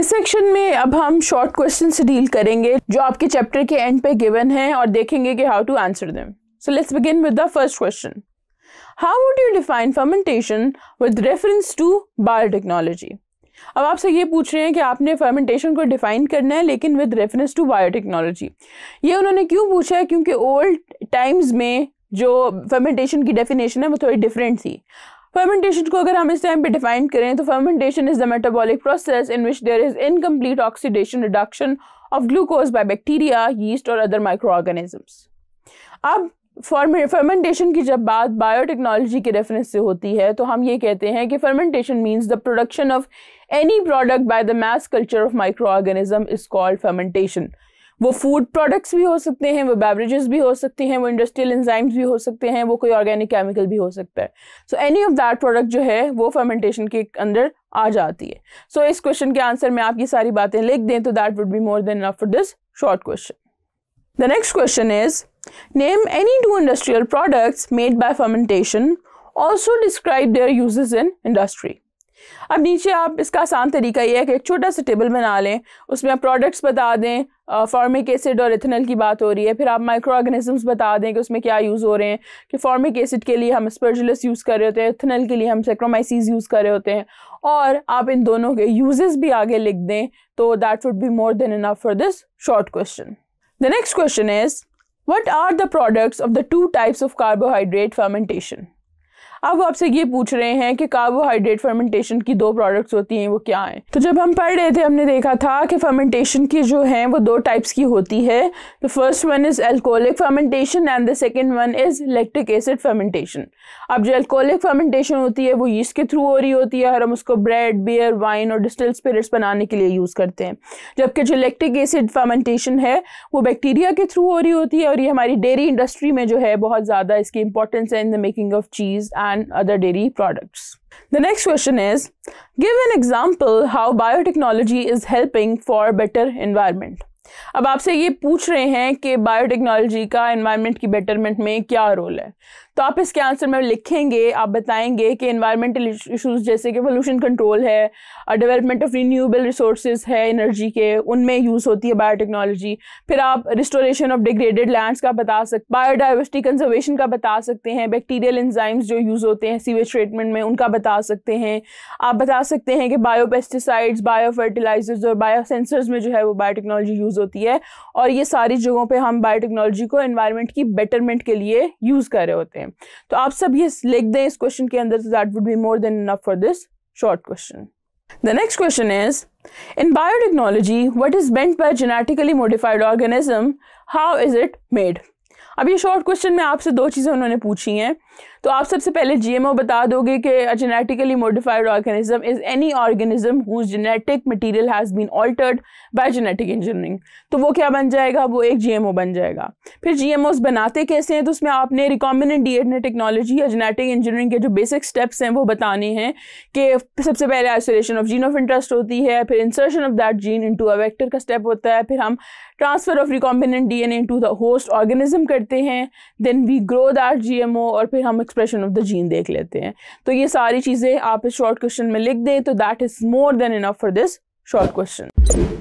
इस सेक्शन में अब हम शॉर्ट क्वेश्चन से डील करेंगे जो आपके चैप्टर के एंड पे गिवन है और देखेंगे कि how to answer them so let's begin with the first question how would you define fermentation with reference to biotechnology अब आपसे ये पूछ रहे हैं कि आपने फर्मेंटेशन को डिफाइन करना है लेकिन विद रेफरेंस टू बायोटेक्नोलॉजी ये उन्होंने क्यों पूछा है क्योंकि ओल्ड टाइम्स में जो फर्मेंटेशन की डेफिनेशन है वो थोड़ी डिफरेंट थी फर्मेंटेशन को अगर हम इस टाइम पे डिफाइन करें तो fermentation is the metabolic process in which there is incomplete oxidation reduction of glucose by bacteria yeast और अदर माइक्रो ऑर्गेनिजम्स अब फर्मेंटेशन की जब बात बायोटेक्नोलॉजी के रेफरेंस से होती है तो हम ये कहते हैं कि fermentation means the production of any product by the mass culture of micro organism is called fermentation वो फूड प्रोडक्ट्स भी हो सकते हैं वो बेवरेजेस भी हो सकती हैं वो इंडस्ट्रियल एंजाइम्स भी हो सकते हैं वो कोई ऑर्गेनिक केमिकल भी हो सकता है so any of that product जो है वो फर्मेंटेशन के अंदर आ जाती है सो so, इस क्वेश्चन के आंसर में आप ये सारी बातें लिख दें तो that would be more than enough for this short question the next question is name any two industrial products made by fermentation also describe their uses in industry अब नीचे आप इसका आसान तरीका ये है कि एक छोटा सा टेबल बना लें उसमें आप प्रोडक्ट्स बता दें फॉर्मिक एसिड और इथेनल की बात हो रही है फिर आप माइक्रो ऑर्गेनिजम्स बता दें कि उसमें क्या यूज़ हो रहे हैं कि फॉर्मिक एसिड के लिए हम स्पर्जुलस यूज़ कर रहे होते हैं इथेनल के लिए हम सेक्रोमाइसिस यूज़ कर रहे होते हैं और आप इन दोनों के यूजेस भी आगे लिख दें तो that would be more than enough for this short question the next question is what are the products of the two types of carbohydrate fermentation अब वो आपसे ये पूछ रहे हैं कि कार्बोहाइड्रेट फर्मेंटेशन की दो प्रोडक्ट्स होती हैं वो क्या हैं तो जब हम पढ़ रहे थे हमने देखा था कि फर्मेंटेशन की जो है वो दो टाइप्स की होती है the first one is alcoholic fermentation and the second one is electric acid fermentation अब जो एल्कोहलिक फर्मेंटेशन होती है वो यीस्ट के थ्रू हो रही होती है और हम उसको ब्रेड बियर वाइन और डिस्टल स्पिरिट्स बनाने के लिए यूज़ करते हैं जबकि जो इलेक्ट्रिक एसिड फर्मेंटेशन है वो बैक्टीरिया के थ्रू हो रही होती है और ये हमारी डेयरी इंडस्ट्री में जो है बहुत ज़्यादा इसकी इंपॉर्टेंस है in the making of cheese and and other dairy products. The next question is, give an example how biotechnology is helping for better environment. अब आपसे ये पूछ रहे हैं कि बायोटेक्नोलॉजी का एनवायरनमेंट की बेटरमेंट में क्या रोल है तो आप इसके आंसर में लिखेंगे आप बताएंगे कि इन्वायरमेंटल इशूज़ जैसे कि पोल्यूशन कंट्रोल है डेवलपमेंट ऑफ रीन्यूएबल रिसोर्स है एनर्जी के उनमें यूज़ होती है बायोटेक्नोलॉजी फिर आप रिस्टोरेशन ऑफ डिग्रेडेड लैंड्स का बता सकते बायोडाइवर्सिटी कंजर्वेशन का बता सकते हैं बैक्टीरियल इन्जाइम्स जो यूज़ होते हैं सीवेज ट्रीटमेंट में उनका बता सकते हैं आप बता सकते हैं कि बायो पेस्टिसाइड्स बायो फर्टिलाइजर्स और बायो सेंसर्स में जो है वो बायोटेक्नोलॉजी यूज़ होती है और ये सारी जगहों पर हम बायोटेक्नोलॉजी को इन्वायरमेंट की बेटरमेंट के लिए यूज़ कर रहे होते हैं तो आप सब ये लिख दें इस क्वेश्चन के अंदर that would be more than enough for this short question the next question is in biotechnology what is meant by genetically modified organism how is it made अब ये शॉर्ट क्वेश्चन में आपसे दो चीज़ें उन्होंने पूछी हैं तो आप सबसे पहले जीएमओ बता दोगे कि genetically modified organism is any organism whose genetic material has been altered by genetic engineering तो वो क्या बन जाएगा वो एक जीएमओ बन जाएगा फिर जीएमओस बनाते कैसे हैं तो उसमें आपने रिकॉम्बिनेंट डीएनए टेक्नोलॉजी या जेनेटिक इंजीनियरिंग के जो बेसिक स्टेप्स हैं वो बताने हैं कि सबसे पहले isolation of gene of interest होती है फिर insertion of that gene in a vector का स्टेप होता है फिर हम transfer of recombinant DNA into the host organism करते हैं then we grow that gene और फिर फिर हम एक्सप्रेशन ऑफ द जीन देख लेते हैं तो ये सारी चीज़ें आप इस शॉर्ट क्वेश्चन में लिख दें तो that is more than enough for this short question